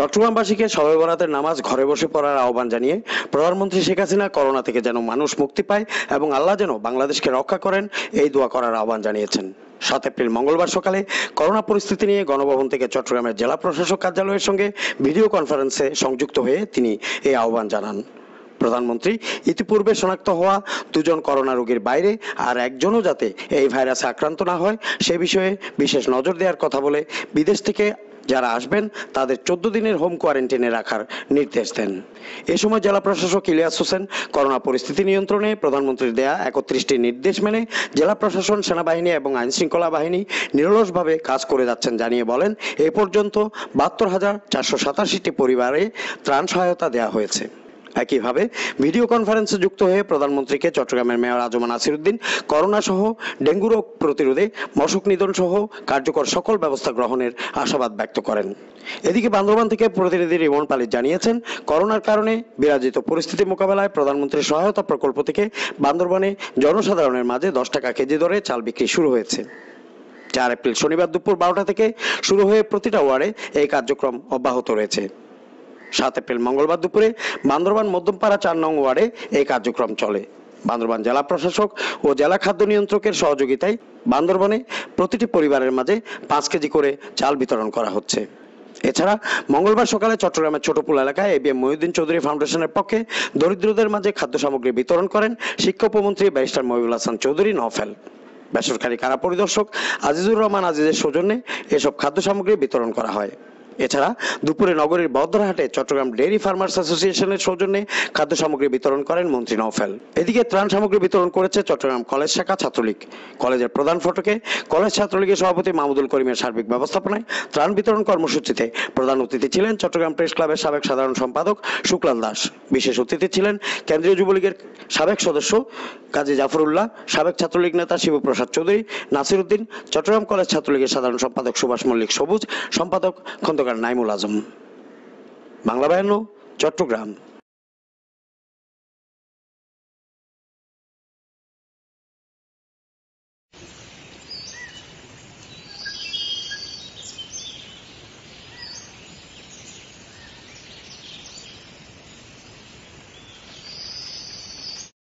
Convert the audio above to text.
চট্টগ্রামবাসীকে সবে বরাতের নামাজ ঘরে বসে পড়ার আহ্বান জানিয়ে প্রধানমন্ত্রী শেখ হাসিনা করোনা থেকে যেন মানুষ মুক্তি পায় এবং আল্লাহ যেন বাংলাদেশকে রক্ষা করেন এই দোয়া করার আহ্বান জানিয়েছেন সাত এপ্রিল মঙ্গলবার সকালে করোনা পরিস্থিতি নিয়ে গণভবন থেকে চট্টগ্রামের জেলা প্রশাসক কার্যালয়ের সঙ্গে ভিডিও কনফারেন্সে সংযুক্ত হয়ে তিনি এই আহ্বান জানান প্রধানমন্ত্রী ইতিপূর্বে শনাক্ত হওয়া দুজন করোনা রোগীর বাইরে আর একজনও যাতে এই ভাইরাসে আক্রান্ত না হয় সে বিষয়ে বিশেষ নজর দেওয়ার কথা বলে বিদেশ থেকে যারা আসবেন তাদের চোদ্দ দিনের হোম কোয়ারেন্টাইনে রাখার নির্দেশ দেন এ সময় জেলা প্রশাসক ইলিয়াস হোসেন করোনা পরিস্থিতি নিয়ন্ত্রণে প্রধানমন্ত্রীর দেয়া একত্রিশটি নির্দেশ মেনে জেলা প্রশাসন সেনাবাহিনী এবং আইনশৃঙ্খলা বাহিনী নিরলসভাবে কাজ করে যাচ্ছেন জানিয়ে বলেন এ পর্যন্ত বাহাত্তর হাজার চারশো সাতাশিটি পরিবারে ত্রাণ সহায়তা দেওয়া হয়েছে একইভাবে ভিডিও কনফারেন্সে যুক্ত হয়ে প্রধানমন্ত্রীকে চট্টগ্রামের মেয়র আজমান নাসিরুদ্দিন করোনা সহ ডেঙ্গু রোগ প্রতিরোধে মশক নিধন সহ কার্যকর সকল ব্যবস্থা গ্রহণের আশাবাদ ব্যক্ত করেন এদিকে বান্দরবান থেকে প্রতিনিধি রিমন পালি জানিয়েছেন করোনার কারণে বিরাজিত পরিস্থিতি মোকাবেলায় প্রধানমন্ত্রীর সহায়তা প্রকল্প থেকে বান্দরবানে জনসাধারণের মাঝে দশ টাকা কেজি দরে চাল বিক্রি শুরু হয়েছে চার এপ্রিল শনিবার দুপুর বারোটা থেকে শুরু হয়ে প্রতিটা ওয়ার্ডে এই কার্যক্রম অব্যাহত রয়েছে সাত এপ্রিল মঙ্গলবার দুপুরে বান্দরবান মধ্যমপাড়া চার নং ওয়ার্ডে এই কার্যক্রম চলে বান্দরবান জেলা প্রশাসক ও জেলা খাদ্য নিয়ন্ত্রকের সহযোগিতায় বান্দরবনে প্রতিটি পরিবারের মাঝে পাঁচ কেজি করে চাল বিতরণ করা হচ্ছে এছাড়া মঙ্গলবার সকালে চট্টগ্রামের ছোটপুল এলাকায় এবিএম মহিউদ্দিন চৌধুরী ফাউন্ডেশনের পক্ষে দরিদ্রদের মাঝে খাদ্য সামগ্রী বিতরণ করেন শিক্ষা উপমন্ত্রী ব্যারিস্টার মহিবুল হাসান চৌধুরী নফেল বেসরকারি কারা পরিদর্শক আজিজুর রহমান আজিজের সৌজন্যে এসব খাদ্য সামগ্রী বিতরণ করা হয় এছাড়া দুপুরে নগরীর বদ্রহাটে চট্টগ্রাম ডেয়ারি ফার্মার্স অ্যাসোসিয়েশনের সৌজন্যে খাদ্য সামগ্রী বিতরণ করেন মন্ত্রী নৌফেল এদিকে ত্রাণ সামগ্রী বিতরণ করেছে চট্টগ্রাম কলেজ শাখা ছাত্রলীগ কলেজের প্রধান ফটকে কলেজ ছাত্রলীগের সভাপতি মাহমুদুল করিমের সার্বিক ব্যবস্থাপনায় ত্রাণ বিতরণ কর্মসূচিতে প্রধান অতিথি ছিলেন চট্টগ্রাম প্রেস ক্লাবের সাবেক সাধারণ সম্পাদক শুক্লাল দাস বিশেষ অতিথি ছিলেন কেন্দ্রীয় যুবলীগের সাবেক সদস্য কাজী জাফরুল্লাহ সাবেক ছাত্রলীগ নেতা শিবপ্রসাদ চৌধুরী নাসিরউদ্দিন চট্টগ্রাম কলেজ ছাত্রলীগের সাধারণ সম্পাদক সুভাষ মল্লিক সবুজ সম্পাদক খন্দ খন্দকার নাইমুল আজম বাংলা বাহিনী চট্টগ্রাম